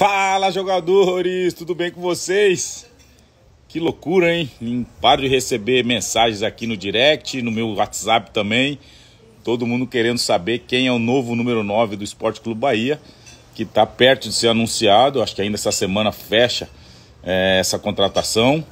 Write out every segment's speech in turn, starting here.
Fala jogadores, tudo bem com vocês? Que loucura, hein? Não paro de receber mensagens aqui no direct, no meu WhatsApp também. Todo mundo querendo saber quem é o novo número 9 do Esporte Clube Bahia, que está perto de ser anunciado. Acho que ainda essa semana fecha é, essa contratação.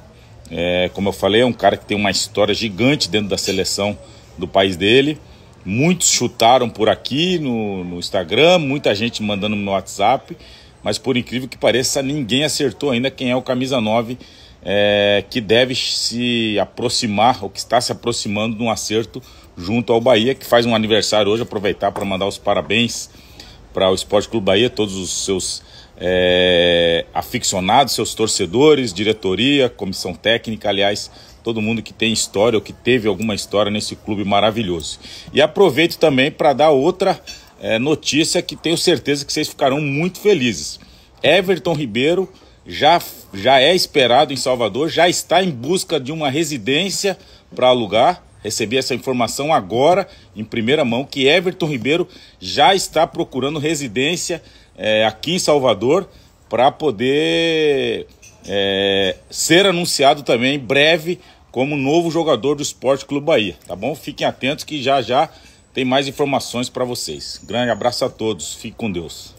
É, como eu falei, é um cara que tem uma história gigante dentro da seleção do país dele. Muitos chutaram por aqui no, no Instagram, muita gente mandando no WhatsApp mas por incrível que pareça, ninguém acertou ainda quem é o camisa 9 é, que deve se aproximar, ou que está se aproximando de um acerto junto ao Bahia, que faz um aniversário hoje. Aproveitar para mandar os parabéns para o Esporte Clube Bahia, todos os seus é, aficionados, seus torcedores, diretoria, comissão técnica, aliás, todo mundo que tem história ou que teve alguma história nesse clube maravilhoso. E aproveito também para dar outra é, notícia que tenho certeza que vocês ficarão muito felizes. Everton Ribeiro já, já é esperado em Salvador, já está em busca de uma residência para alugar. Recebi essa informação agora, em primeira mão, que Everton Ribeiro já está procurando residência é, aqui em Salvador para poder é, ser anunciado também em breve como novo jogador do Esporte Clube Bahia, tá bom? Fiquem atentos que já já tem mais informações para vocês. Grande abraço a todos, fique com Deus.